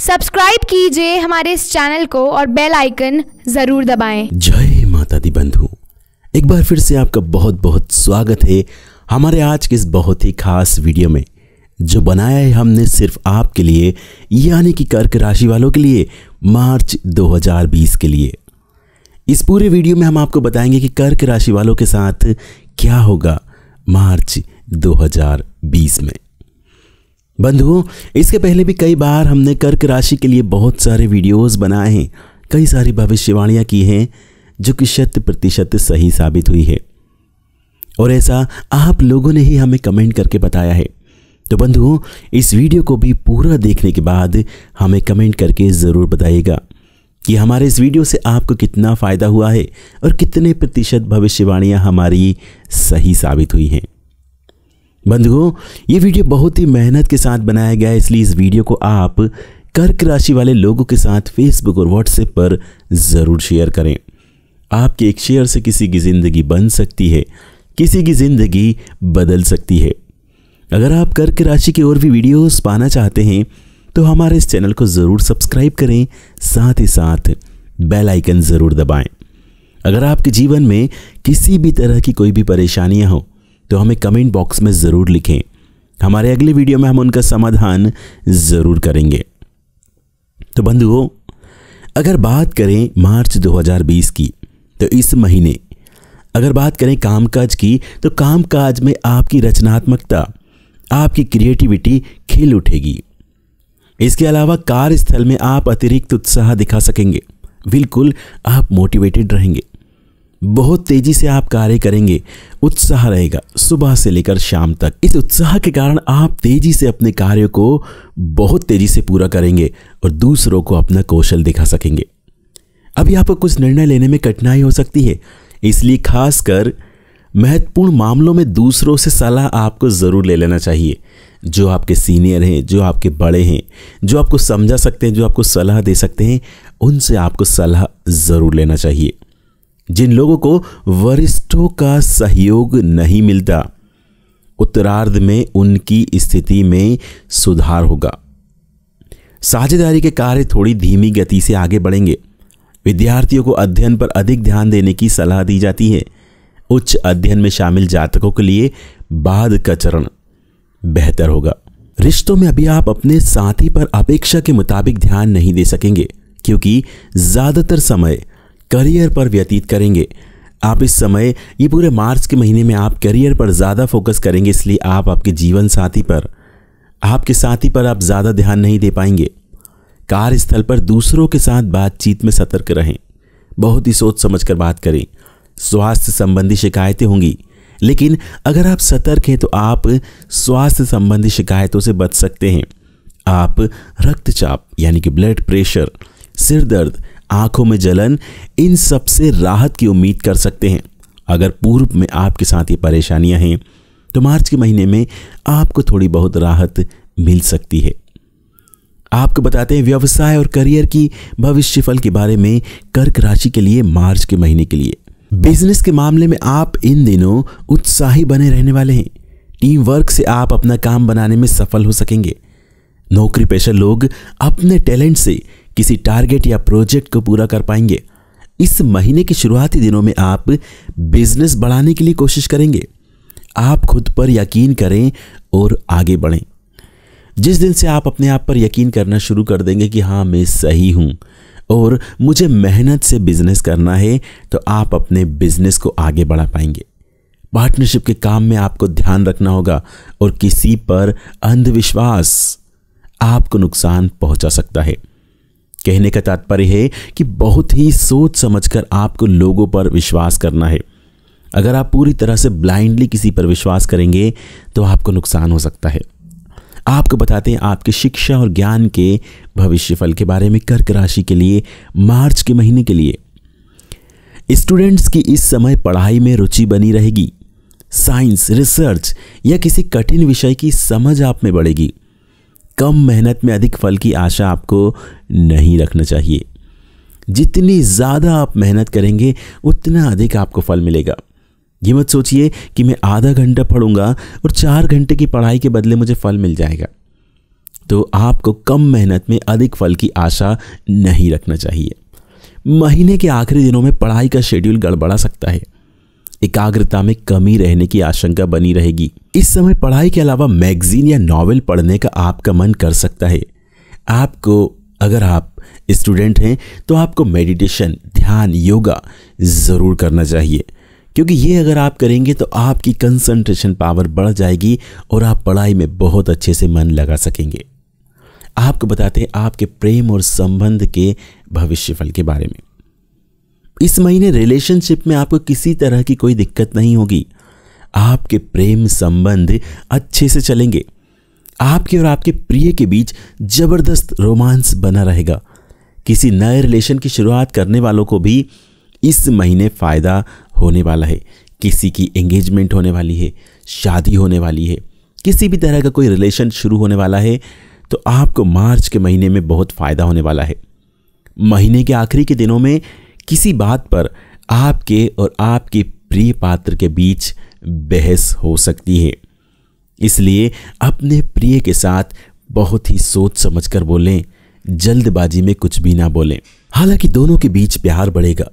subscribe कीजिए हमारे इस चैनल को और बेल आइकन जरूर दबाएं जय माता दी बंधु एक बार फिर से आपका बहुत बहुत स्वागत है हमारे आज के इस बहुत ही खास वीडियो में जो बनाया है हमने सिर्फ आपके लिए यानी कि कर्क राशि वालों के लिए मार्च 2020 के लिए इस पूरे वीडियो में हम आपको बताएंगे कि कर्क राशि वालों के साथ क्या होगा मार्च 2020 में बंधुओं इसके पहले भी कई बार हमने कर्क राशि के लिए बहुत सारे वीडियोस बनाए हैं कई सारी भविष्यवाणियाँ की हैं जो कि शत प्रतिशत सही साबित हुई है और ऐसा आप लोगों ने ही हमें कमेंट करके बताया है तो बंधुओं इस वीडियो को भी पूरा देखने के बाद हमें कमेंट करके ज़रूर बताइएगा कि हमारे इस वीडियो से आपको कितना फ़ायदा हुआ है और कितने प्रतिशत भविष्यवाणियाँ हमारी सही साबित हुई हैं बंधुओं ये वीडियो बहुत ही मेहनत के साथ बनाया गया है इसलिए इस वीडियो को आप कर्क राशि वाले लोगों के साथ फेसबुक और व्हाट्सएप पर ज़रूर शेयर करें आपके एक शेयर से किसी की ज़िंदगी बन सकती है किसी की ज़िंदगी बदल सकती है अगर आप कर्क राशि की और भी वीडियोस पाना चाहते हैं तो हमारे इस चैनल को ज़रूर सब्सक्राइब करें साथ ही साथ बेल आइकन ज़रूर दबाएं अगर आपके जीवन में किसी भी तरह की कोई भी परेशानियां हो तो हमें कमेंट बॉक्स में ज़रूर लिखें हमारे अगले वीडियो में हम उनका समाधान ज़रूर करेंगे तो बंधुओं अगर बात करें मार्च 2020 की तो इस महीने अगर बात करें कामकाज की तो कामकाज में आपकी रचनात्मकता आपकी क्रिएटिविटी खिल उठेगी इसके अलावा कार्यस्थल में आप अतिरिक्त उत्साह दिखा सकेंगे बिल्कुल आप मोटिवेटेड रहेंगे बहुत तेजी से आप कार्य करेंगे उत्साह रहेगा सुबह से लेकर शाम तक इस उत्साह के कारण आप तेजी से अपने कार्य को बहुत तेजी से पूरा करेंगे और दूसरों को अपना कौशल दिखा सकेंगे अभी आपको कुछ निर्णय लेने में कठिनाई हो सकती है इसलिए खासकर महत्वपूर्ण मामलों में दूसरों से सलाह आपको ज़रूर ले लेना चाहिए जो आपके सीनियर हैं जो आपके बड़े हैं जो आपको समझा सकते हैं जो आपको सलाह दे सकते हैं उनसे आपको सलाह ज़रूर लेना चाहिए जिन लोगों को वरिष्ठों का सहयोग नहीं मिलता उत्तरार्ध में उनकी स्थिति में सुधार होगा साझेदारी के कार्य थोड़ी धीमी गति से आगे बढ़ेंगे विद्यार्थियों को अध्ययन पर अधिक ध्यान देने की सलाह दी जाती है उच्च अध्ययन में शामिल जातकों के लिए बाद का चरण बेहतर होगा रिश्तों में अभी आप अपने साथी पर अपेक्षा के मुताबिक ध्यान नहीं दे सकेंगे क्योंकि ज़्यादातर समय करियर पर व्यतीत करेंगे आप इस समय ये पूरे मार्च के महीने में आप करियर पर ज़्यादा फोकस करेंगे इसलिए आप आपके जीवन साथी पर आपके साथी पर आप ज़्यादा ध्यान नहीं दे पाएंगे कार्यस्थल पर दूसरों के साथ बातचीत में सतर्क रहें बहुत ही सोच समझ कर बात करें स्वास्थ्य संबंधी शिकायतें होंगी लेकिन अगर आप सतर्क हैं तो आप स्वास्थ्य संबंधी शिकायतों से बच सकते हैं आप रक्तचाप यानी कि ब्लड प्रेशर सिर दर्द आंखों में जलन इन सब से राहत की उम्मीद कर सकते हैं अगर पूर्व में आपके साथ ये परेशानियां हैं तो मार्च के महीने में आपको थोड़ी बहुत राहत मिल सकती है आपको बताते हैं व्यवसाय और करियर की भविष्य फल के बारे में कर्क राशि के लिए मार्च के महीने के लिए बिजनेस के मामले में आप इन दिनों उत्साही बने रहने वाले हैं टीम वर्क से आप अपना काम बनाने में सफल हो सकेंगे नौकरी पेशा लोग अपने टैलेंट से किसी टारगेट या प्रोजेक्ट को पूरा कर पाएंगे इस महीने के शुरुआती दिनों में आप बिजनेस बढ़ाने के लिए कोशिश करेंगे आप खुद पर यकीन करें और आगे बढ़ें जिस दिन से आप अपने आप पर यकीन करना शुरू कर देंगे कि हाँ मैं सही हूँ और मुझे मेहनत से बिजनेस करना है तो आप अपने बिजनेस को आगे बढ़ा पाएंगे पार्टनरशिप के काम में आपको ध्यान रखना होगा और किसी पर अंधविश्वास आपको नुकसान पहुंचा सकता है कहने का तात्पर्य है कि बहुत ही सोच समझकर आपको लोगों पर विश्वास करना है अगर आप पूरी तरह से ब्लाइंडली किसी पर विश्वास करेंगे तो आपको नुकसान हो सकता है आपको बताते हैं आपकी शिक्षा और ज्ञान के भविष्यफल के बारे में कर्क राशि के लिए मार्च के महीने के लिए स्टूडेंट्स की इस समय पढ़ाई में रुचि बनी रहेगी साइंस रिसर्च या किसी कठिन विषय की समझ आप में बढ़ेगी कम मेहनत में अधिक फल की आशा आपको नहीं रखना चाहिए जितनी ज़्यादा आप मेहनत करेंगे उतना अधिक आपको फल मिलेगा ये मत सोचिए कि मैं आधा घंटा पढ़ूंगा और चार घंटे की पढ़ाई के बदले मुझे फल मिल जाएगा तो आपको कम मेहनत में अधिक फल की आशा नहीं रखना चाहिए महीने के आखिरी दिनों में पढ़ाई का शेड्यूल गड़बड़ा सकता है एकाग्रता में कमी रहने की आशंका बनी रहेगी इस समय पढ़ाई के अलावा मैगजीन या नॉवेल पढ़ने का आपका मन कर सकता है आपको अगर आप स्टूडेंट हैं तो आपको मेडिटेशन ध्यान योगा ज़रूर करना चाहिए क्योंकि ये अगर आप करेंगे तो आपकी कंसंट्रेशन पावर बढ़ जाएगी और आप पढ़ाई में बहुत अच्छे से मन लगा सकेंगे आपको बताते हैं आपके प्रेम और संबंध के भविष्यफल के बारे में इस महीने रिलेशनशिप में आपको किसी तरह की कोई दिक्कत नहीं होगी आपके प्रेम संबंध अच्छे से चलेंगे आपके और आपके प्रिय के बीच जबरदस्त रोमांस बना रहेगा किसी नए रिलेशन की शुरुआत करने वालों को भी इस महीने फ़ायदा होने वाला है किसी की एंगेजमेंट होने वाली है शादी होने वाली है किसी भी तरह का कोई रिलेशन शुरू होने वाला है तो आपको मार्च के महीने में बहुत फ़ायदा होने वाला है महीने के आखिरी के दिनों में किसी बात पर आपके और आपके प्रिय पात्र के बीच बहस हो सकती है इसलिए अपने प्रिय के साथ बहुत ही सोच समझकर बोलें जल्दबाजी में कुछ भी ना बोलें हालांकि दोनों के बीच प्यार बढ़ेगा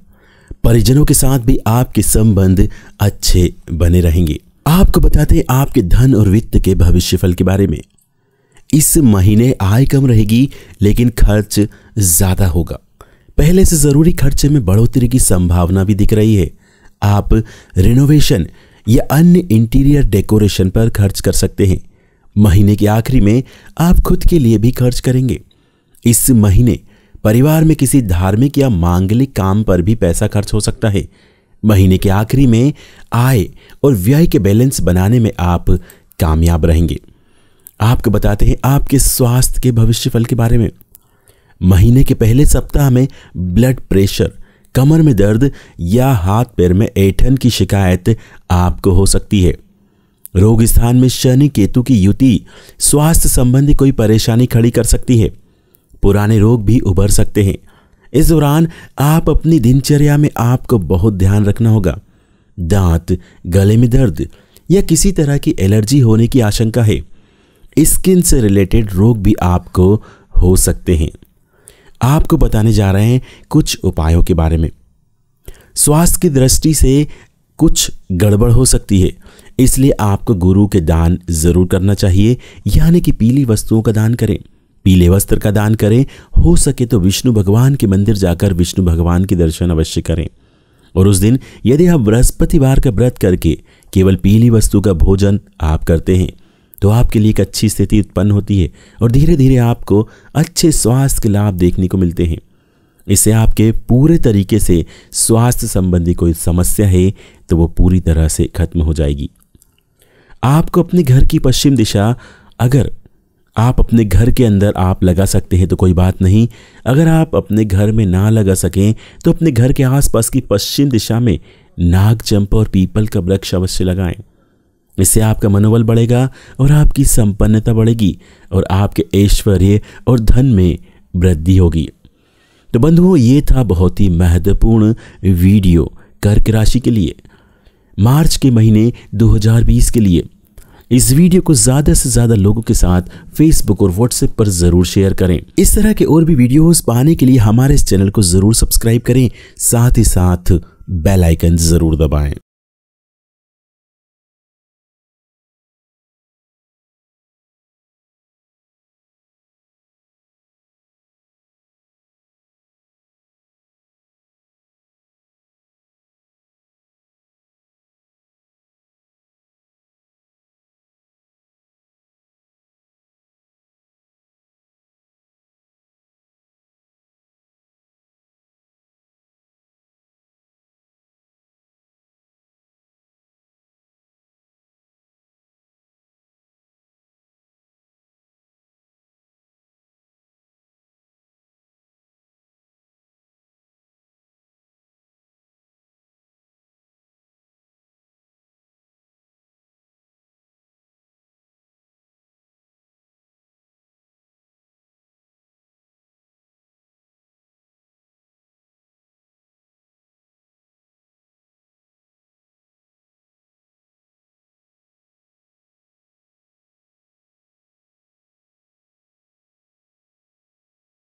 परिजनों के साथ भी आपके संबंध अच्छे बने रहेंगे आपको बताते हैं आपके धन और वित्त के भविष्यफल के बारे में इस महीने आय कम रहेगी लेकिन खर्च ज़्यादा होगा पहले से ज़रूरी खर्चे में बढ़ोतरी की संभावना भी दिख रही है आप रिनोवेशन या अन्य इंटीरियर डेकोरेशन पर खर्च कर सकते हैं महीने के आखिरी में आप खुद के लिए भी खर्च करेंगे इस महीने परिवार में किसी धार्मिक या मांगलिक काम पर भी पैसा खर्च हो सकता है महीने के आखिरी में आय और व्यय के बैलेंस बनाने में आप कामयाब रहेंगे आपको बताते हैं आपके स्वास्थ्य के भविष्यफल के बारे में महीने के पहले सप्ताह में ब्लड प्रेशर कमर में दर्द या हाथ पैर में ऐठन की शिकायत आपको हो सकती है रोग स्थान में शनि केतु की युति स्वास्थ्य संबंधी कोई परेशानी खड़ी कर सकती है पुराने रोग भी उभर सकते हैं इस दौरान आप अपनी दिनचर्या में आपको बहुत ध्यान रखना होगा दांत गले में दर्द या किसी तरह की एलर्जी होने की आशंका है स्किन से रिलेटेड रोग भी आपको हो सकते हैं आपको बताने जा रहे हैं कुछ उपायों के बारे में स्वास्थ्य की दृष्टि से कुछ गड़बड़ हो सकती है इसलिए आपको गुरु के दान जरूर करना चाहिए यानी कि पीली वस्तुओं का दान करें पीले वस्त्र का दान करें हो सके तो विष्णु भगवान के मंदिर जाकर विष्णु भगवान के दर्शन अवश्य करें और उस दिन यदि आप बृहस्पतिवार का व्रत करके केवल पीली वस्तु का भोजन आप करते हैं तो आपके लिए एक अच्छी स्थिति उत्पन्न होती है और धीरे धीरे आपको अच्छे स्वास्थ्य के लाभ देखने को मिलते हैं इससे आपके पूरे तरीके से स्वास्थ्य संबंधी कोई समस्या है तो वो पूरी तरह से खत्म हो जाएगी आपको अपने घर की पश्चिम दिशा अगर आप अपने घर के अंदर आप लगा सकते हैं तो कोई बात नहीं अगर आप अपने घर में ना लगा सकें तो अपने घर के आसपास की पश्चिम दिशा में नाग चंपा और पीपल का वृक्ष अवश्य लगाएं इससे आपका मनोबल बढ़ेगा और आपकी संपन्नता बढ़ेगी और आपके ऐश्वर्य और धन में वृद्धि होगी तो बंधुओं ये था बहुत ही महत्वपूर्ण वीडियो कर्क राशि के लिए मार्च के महीने 2020 के लिए इस वीडियो को ज़्यादा से ज़्यादा लोगों के साथ फेसबुक और व्हाट्सएप पर ज़रूर शेयर करें इस तरह के और भी वीडियोस पाने के लिए हमारे इस चैनल को ज़रूर सब्सक्राइब करें साथ ही साथ बेल आइकन ज़रूर दबाएं